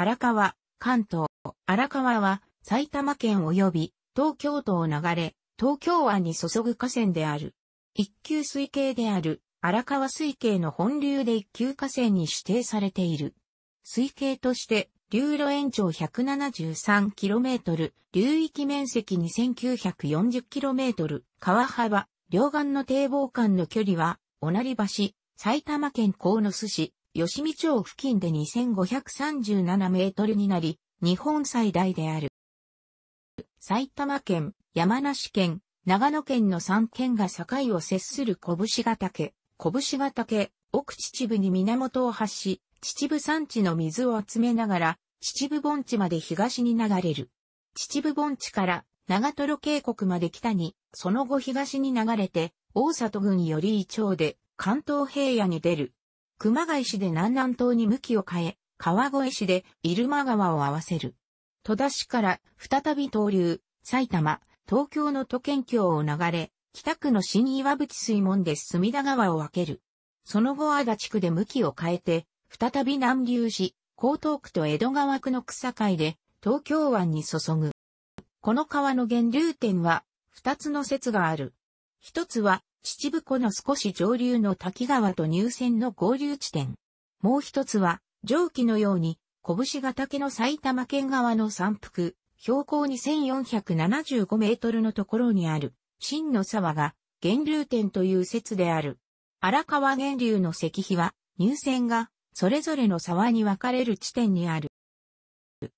荒川、関東。荒川は埼玉県及び東京都を流れ、東京湾に注ぐ河川である。一級水系である荒川水系の本流で一級河川に指定されている。水系として流路延長 173km、流域面積 2940km、川幅、両岸の堤防間の距離は、おなり橋、埼玉県鴻巣市、吉見町付近で2537メートルになり、日本最大である。埼玉県、山梨県、長野県の3県が境を接する拳ヶ岳、拳ヶ岳、奥秩父に源を発し、秩父山地の水を集めながら、秩父盆地まで東に流れる。秩父盆地から長瀞渓谷まで北に、その後東に流れて、大里郡より伊町で関東平野に出る。熊谷市で南南東に向きを変え、川越市で入間川を合わせる。戸田市から再び東流、埼玉、東京の都県境を流れ、北区の新岩淵水門で隅田川を分ける。その後足立区で向きを変えて、再び南流し、江東区と江戸川区の草海で東京湾に注ぐ。この川の源流点は、二つの説がある。一つは、秩父湖の少し上流の滝川と入線の合流地点。もう一つは、上記のように、拳ヶ岳の埼玉県側の山腹、標高2475メートルのところにある、真の沢が、源流点という説である。荒川源流の石碑は、入線が、それぞれの沢に分かれる地点にある。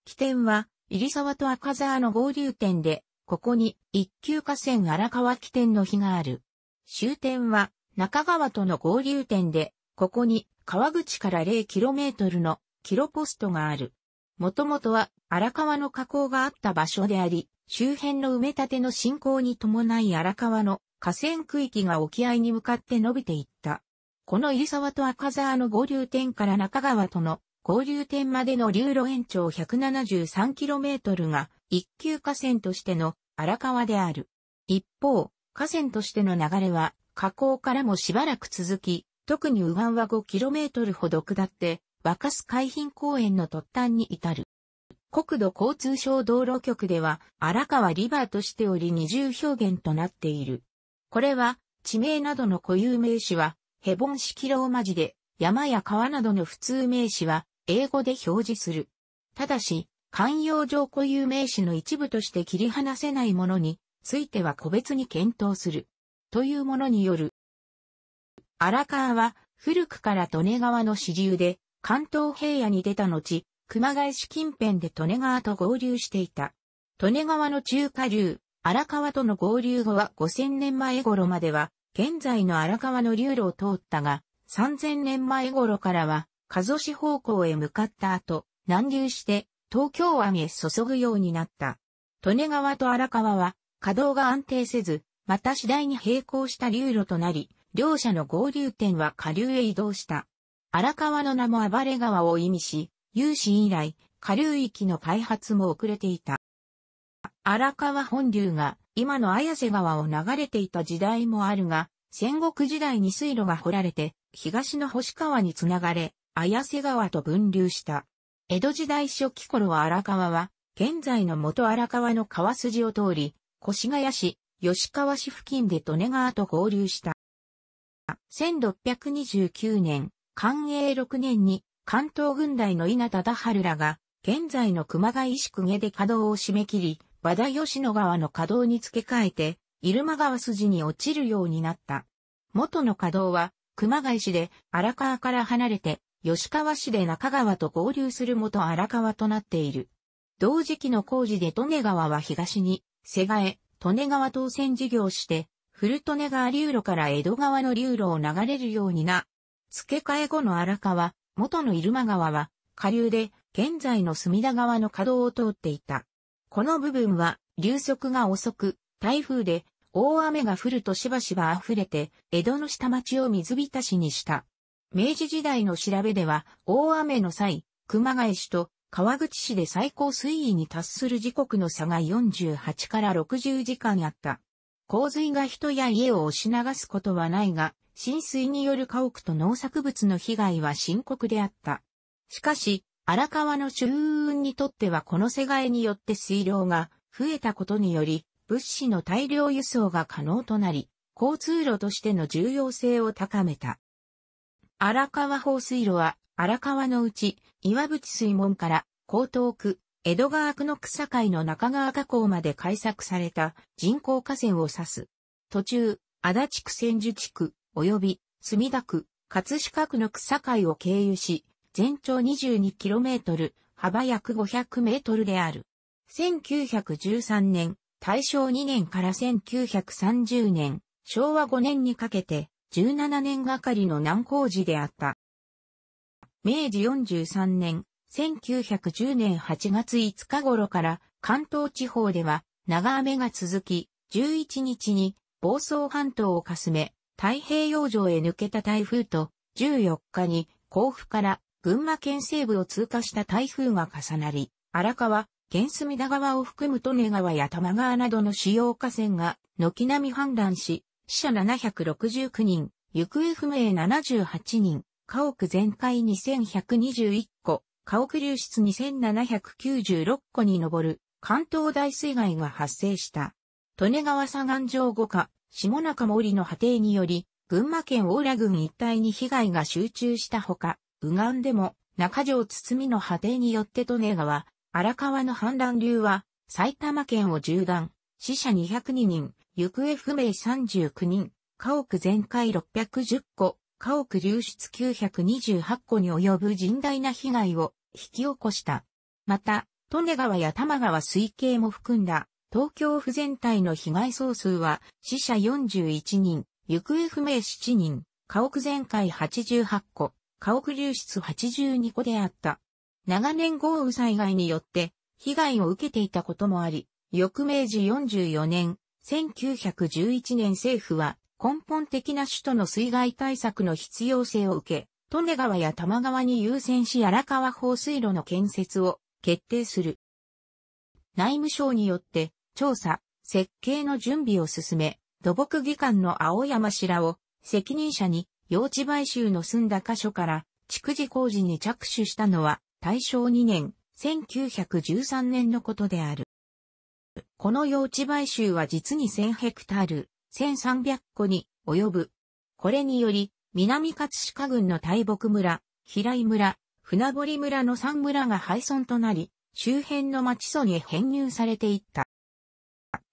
起点は、入沢と赤沢の合流点で、ここに、一級河川荒川起点の碑がある。終点は中川との合流点で、ここに川口から 0km のキロポストがある。もともとは荒川の河口があった場所であり、周辺の埋め立ての進行に伴い荒川の河川区域が沖合に向かって伸びていった。この入沢と赤沢の合流点から中川との合流点までの流路延長 173km が一級河川としての荒川である。一方、河川としての流れは、河口からもしばらく続き、特に右岸は 5km ほど下って、若須海浜公園の突端に至る。国土交通省道路局では、荒川リバーとしており二重表現となっている。これは、地名などの固有名詞は、ヘボン式ローマ字で、山や川などの普通名詞は、英語で表示する。ただし、慣用上固有名詞の一部として切り離せないものに、ついては個別に検討する。というものによる。荒川は古くから利根川の支流で関東平野に出た後、熊谷市近辺で利根川と合流していた。利根川の中下流、荒川との合流後は5000年前頃までは、現在の荒川の流路を通ったが、3000年前頃からは、加須市方向へ向かった後、南流して、東京湾へ注ぐようになった。利根川と荒川は、稼働が安定せず、また次第に並行した流路となり、両者の合流点は下流へ移動した。荒川の名も暴れ川を意味し、有志以来、下流域の開発も遅れていた。荒川本流が今の綾瀬川を流れていた時代もあるが、戦国時代に水路が掘られて、東の星川につながれ、綾瀬川と分流した。江戸時代初期頃は荒川は、現在の元荒川の川筋を通り、越谷市、吉川市付近で利根川と合流した。1629年、寛永6年に関東軍隊の稲田田春らが、現在の熊谷市公家で稼働を締め切り、和田吉野川の稼働に付け替えて、入間川筋に落ちるようになった。元の稼働は、熊谷市で荒川から離れて、吉川市で中川と合流する元荒川となっている。同時期の工事で利根川は東に瀬ヶ江、利根川当選事業して、古利根川流路から江戸川の流路を流れるようにな。付け替え後の荒川、元の入間川は、下流で、現在の隅田川の稼働を通っていた。この部分は、流速が遅く、台風で、大雨が降るとしばしば溢れて、江戸の下町を水浸しにした。明治時代の調べでは、大雨の際、熊谷市と川口市で最高水位に達する時刻の差が48から60時間あった。洪水が人や家を押し流すことはないが、浸水による家屋と農作物の被害は深刻であった。しかし、荒川の周運にとってはこの世界によって水量が増えたことにより、物資の大量輸送が可能となり、交通路としての重要性を高めた。荒川放水路は、荒川のうち、岩淵水門から、江東区、江戸川区の草海の中川河口まで開削された人工河川を指す。途中、足立区千住地区、及び墨田区、葛飾区の草海を経由し、全長 22km、幅約 500m である。1913年、大正2年から1930年、昭和5年にかけて、17年がかりの難工事であった。明治43年、1910年8月5日頃から関東地方では長雨が続き、11日に房総半島をかすめ、太平洋上へ抜けた台風と、14日に甲府から群馬県西部を通過した台風が重なり、荒川、県隅田川を含む利根川や玉川などの主要河川が軒並み氾濫し、死者769人、行方不明78人、家屋全壊2121個、家屋流出2796個に上る関東大水害が発生した。利根川左岸上五下、下中森の波堤により、群馬県大良郡一帯に被害が集中したほか、右岸でも中条堤の波堤によって利根川、荒川の氾濫流は埼玉県を縦断、死者202人、行方不明39人、家屋全壊610個、家屋流出928個に及ぶ甚大な被害を引き起こした。また、利根川や多摩川水系も含んだ東京府全体の被害総数は死者41人、行方不明7人、家屋全壊88個、家屋流出82個であった。長年豪雨災害によって被害を受けていたこともあり、翌明治44年、1911年政府は根本的な首都の水害対策の必要性を受け、利根川や多摩川に優先し荒川放水路の建設を決定する。内務省によって調査、設計の準備を進め、土木技官の青山氏らを責任者に用地買収の済んだ箇所から築地工事に着手したのは大正2年1913年のことである。この用地買収は実に1000ヘクタール、1300個に及ぶ。これにより、南葛飾郡の大木村、平井村、船堀村の3村が廃村となり、周辺の町村へ編入されていった。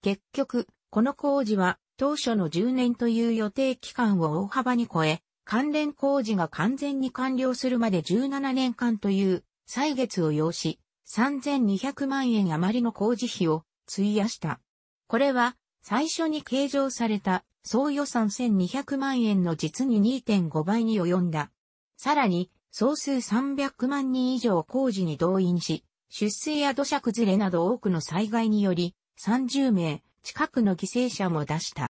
結局、この工事は当初の10年という予定期間を大幅に超え、関連工事が完全に完了するまで17年間という歳月を要し、3200万円余りの工事費を費やした。これは、最初に計上された総予算1200万円の実に2.5倍に及んだ。さらに、総数300万人以上工事に動員し、出水や土砂崩れなど多くの災害により、30名近くの犠牲者も出した。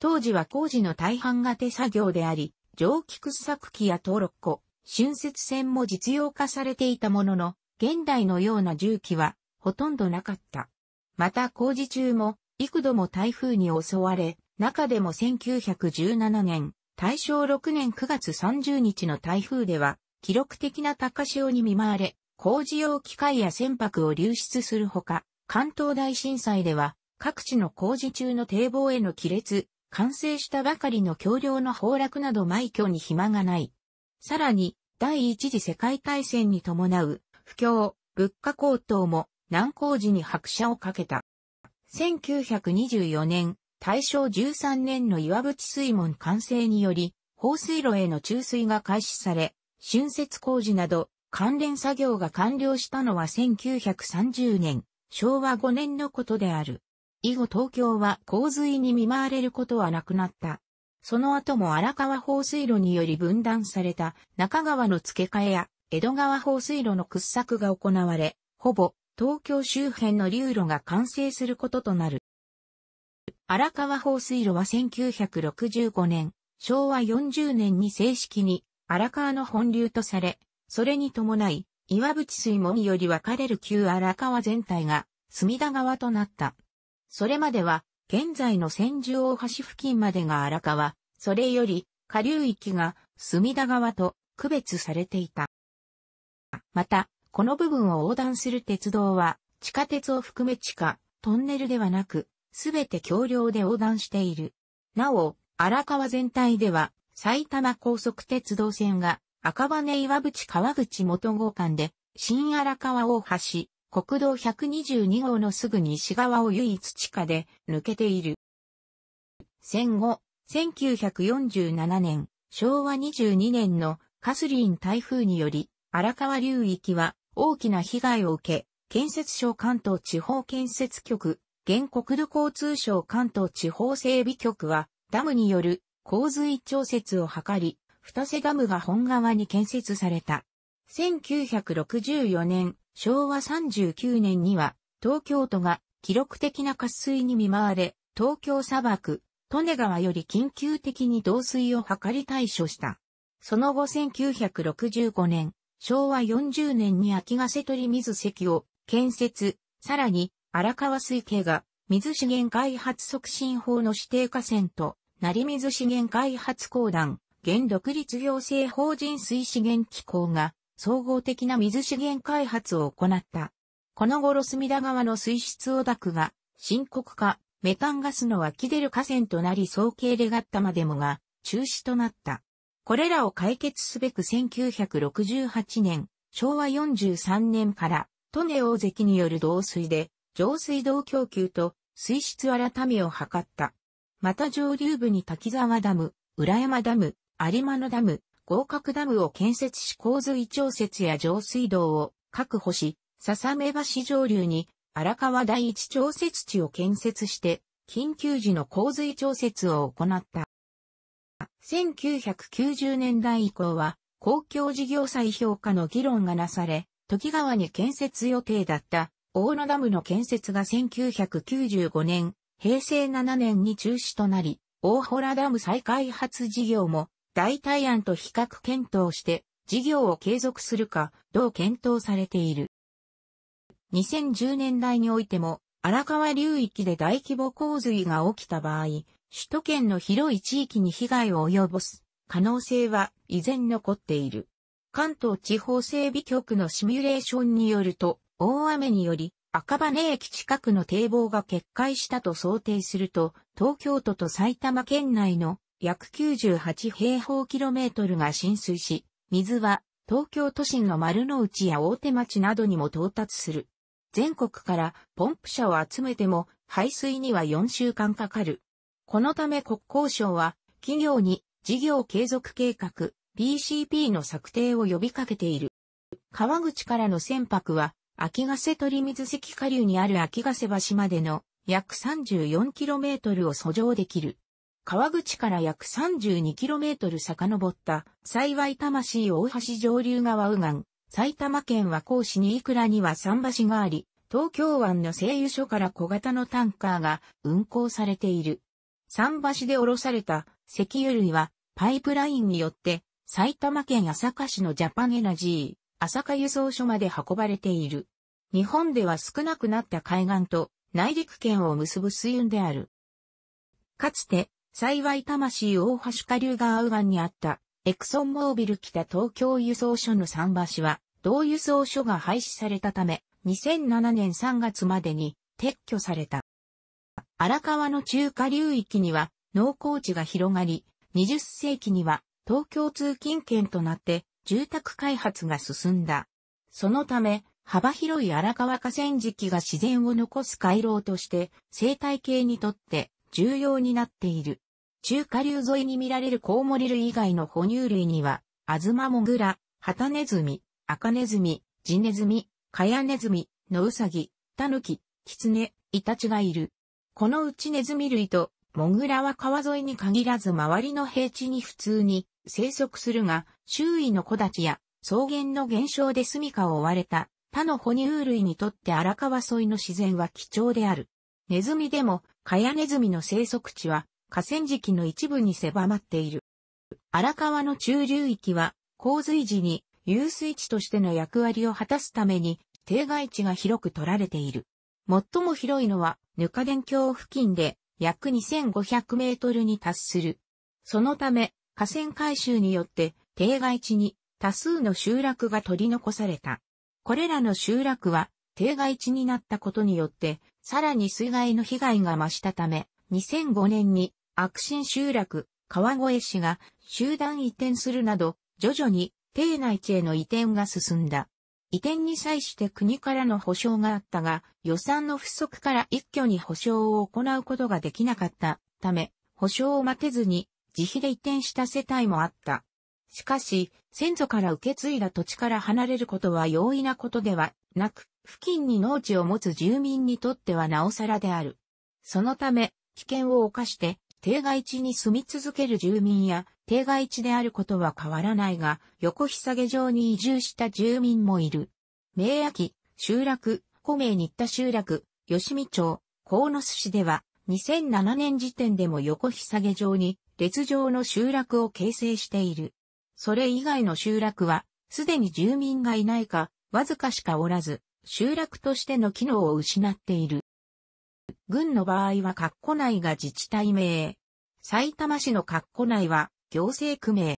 当時は工事の大半が手作業であり、蒸気掘削機や登録庫、浚渫船も実用化されていたものの、現代のような重機はほとんどなかった。また工事中も幾度も台風に襲われ、中でも1917年、大正6年9月30日の台風では、記録的な高潮に見舞われ、工事用機械や船舶を流出するほか、関東大震災では、各地の工事中の堤防への亀裂、完成したばかりの橋梁の崩落など埋挙に暇がない。さらに、第一次世界大戦に伴う、不況、物価高騰も難高寺に拍車をかけた。1924年、大正13年の岩淵水門完成により、放水路への注水が開始され、浚渫工事など関連作業が完了したのは1930年、昭和5年のことである。以後東京は洪水に見舞われることはなくなった。その後も荒川放水路により分断された中川の付け替えや江戸川放水路の掘削が行われ、ほぼ東京周辺の流路が完成することとなる。荒川放水路は1965年、昭和40年に正式に荒川の本流とされ、それに伴い、岩淵水門より分かれる旧荒川全体が隅田川となった。それまでは、現在の千住大橋付近までが荒川、それより下流域が隅田川と区別されていた。また、この部分を横断する鉄道は、地下鉄を含め地下、トンネルではなく、すべて橋梁で横断している。なお、荒川全体では、埼玉高速鉄道線が、赤羽岩淵川口元号間で、新荒川大橋、国道122号のすぐ西側を唯一地下で抜けている。戦後、1947年、昭和22年のカスリン台風により、荒川流域は大きな被害を受け、建設省関東地方建設局、現国土交通省関東地方整備局は、ダムによる洪水調節を図り、二瀬ダムが本川に建設された。1964年、昭和39年には、東京都が記録的な渇水に見舞われ、東京砂漠、利根川より緊急的に導水を図り対処した。その後1965年、昭和40年に秋ヶ瀬取水石を建設、さらに荒川水系が水資源開発促進法の指定河川と、成水資源開発公団、現独立行政法人水資源機構が総合的な水資源開発を行った。この頃隅田川の水質汚濁が深刻化、メタンガスの湧き出る河川となり総計レガッタまでもが中止となった。これらを解決すべく1968年、昭和43年から、利根大関による導水で、上水道供給と水質改めを図った。また上流部に滝沢ダム、浦山ダム、有馬野ダム、合格ダムを建設し洪水調節や上水道を確保し、笹目橋上流に荒川第一調節地を建設して、緊急時の洪水調節を行った。1990年代以降は、公共事業再評価の議論がなされ、時川に建設予定だった大野ダムの建設が1995年、平成7年に中止となり、大洞ダム再開発事業も代替案と比較検討して事業を継続するかどう検討されている。2010年代においても荒川流域で大規模洪水が起きた場合、首都圏の広い地域に被害を及ぼす可能性は依然残っている。関東地方整備局のシミュレーションによると、大雨により赤羽駅近くの堤防が決壊したと想定すると、東京都と埼玉県内の約98平方キロメートルが浸水し、水は東京都心の丸の内や大手町などにも到達する。全国からポンプ車を集めても排水には4週間かかる。このため国交省は、企業に事業継続計画 BCP の策定を呼びかけている。川口からの船舶は、秋ヶ瀬取水関下流にある秋ヶ瀬橋までの約 34km を遡上できる。川口から約 32km 遡った幸い魂大橋上流川右岸、埼玉県和光市にいくらには桟橋があり、東京湾の製油所から小型のタンカーが運航されている。桟橋で降ろされた石油類はパイプラインによって埼玉県朝霞市のジャパンエナジー、朝霞輸送所まで運ばれている。日本では少なくなった海岸と内陸圏を結ぶ水運である。かつて、幸い魂大橋下流側右岸にあったエクソンモービル北東京輸送所の桟橋は、同輸送所が廃止されたため、2007年3月までに撤去された。荒川の中華流域には農耕地が広がり、20世紀には東京通勤圏となって住宅開発が進んだ。そのため、幅広い荒川河川敷が自然を残す回廊として生態系にとって重要になっている。中華流沿いに見られるコウモリ類以外の哺乳類には、アズマモグラ、ハタネズミ、アカネズミ、ジネズミ、カヤネズミ、ノウサギ、タヌキ、キツネ、イタチがいる。このうちネズミ類とモグラは川沿いに限らず周りの平地に普通に生息するが、周囲の木立や草原の減少で住処を追われた他の哺乳類にとって荒川沿いの自然は貴重である。ネズミでもカヤネズミの生息地は河川敷の一部に狭まっている。荒川の中流域は洪水時に遊水地としての役割を果たすために、定外地が広く取られている。最も広いのはぬか電橋付近で約2500メートルに達する。そのため、河川改修によって、定外地に多数の集落が取り残された。これらの集落は、定外地になったことによって、さらに水害の被害が増したため、2005年に、悪心集落、川越市が集団移転するなど、徐々に、定内地への移転が進んだ。移転に際して国からの保証があったが、予算の不足から一挙に保証を行うことができなかったため、保証を待てずに自費で移転した世帯もあった。しかし、先祖から受け継いだ土地から離れることは容易なことではなく、付近に農地を持つ住民にとってはなおさらである。そのため、危険を冒して、定外地に住み続ける住民や、定外地であることは変わらないが、横ひさげ状に移住した住民もいる。明秋、集落、古名新田集落、吉見町、河野寿市では、2007年時点でも横ひさげ状に、列状の集落を形成している。それ以外の集落は、すでに住民がいないか、わずかしかおらず、集落としての機能を失っている。軍の場合は括弧内が自治体名。埼玉市の括弧内は行政区名。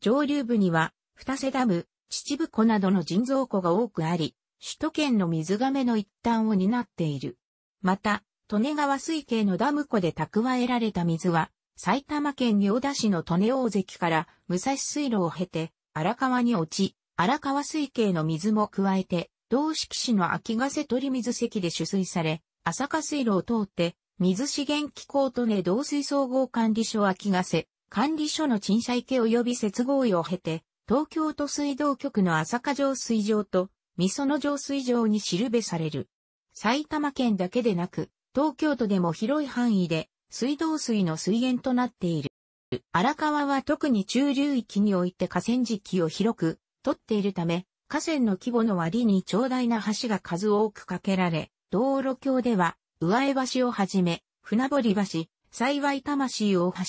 上流部には、二瀬ダム、秩父湖などの人造湖が多くあり、首都圏の水亀の一端を担っている。また、利根川水系のダム湖で蓄えられた水は、埼玉県行田市の利根大関から武蔵水路を経て、荒川に落ち、荒川水系の水も加えて、同式市の秋ヶ瀬取水席で取水され、浅香水路を通って、水資源機構とね同水総合管理所秋ヶ瀬、管理所の鎮借家及び接合意を経て、東京都水道局の浅香上水場と、三園上水場にしるべされる。埼玉県だけでなく、東京都でも広い範囲で、水道水の水源となっている。荒川は特に中流域において河川敷を広く、取っているため、河川の規模の割に長大な橋が数多く架けられ、道路橋では、上江橋をはじめ、船堀橋、幸い魂大橋、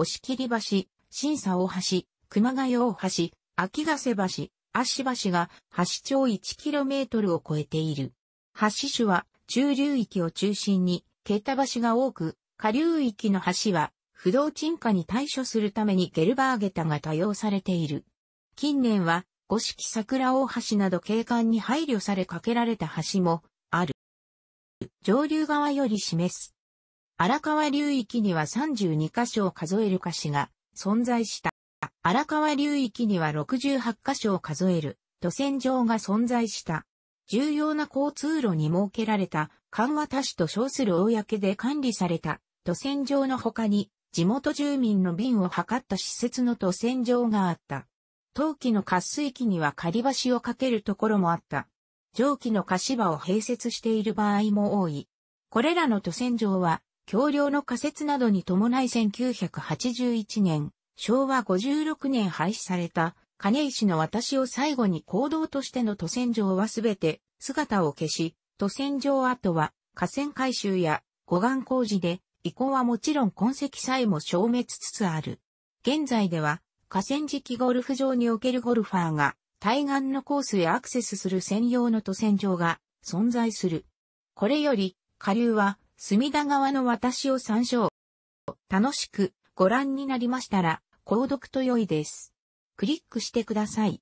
押切橋、新佐大橋、熊谷大橋、秋ヶ瀬橋、足橋が橋長 1km を超えている。橋種は中流域を中心に、桁橋が多く、下流域の橋は不動沈下に対処するためにゲルバーゲタが多用されている。近年は、五色桜大橋など景観に配慮されかけられた橋もある。上流側より示す荒川流域には32箇所を数える歌詞が存在した。荒川流域には68箇所を数える都線上が存在した。重要な交通路に設けられた緩和多種と称する公で管理された都線上の他に地元住民の便を図った施設の都線上があった。陶器の滑水器には仮橋を架けるところもあった。蒸気の貸し場を併設している場合も多い。これらの都線上は橋梁の仮設などに伴い1981年、昭和56年廃止された、金石の私を最後に行動としての都線上はすべて姿を消し、都線上跡は河川改修や護岸工事で、遺構はもちろん痕跡さえも消滅つつある。現在では、河川敷ゴルフ場におけるゴルファーが、対岸のコースへアクセスする専用の都線上が存在する。これより、下流は隅田川の私を参照。楽しくご覧になりましたら、購読と良いです。クリックしてください。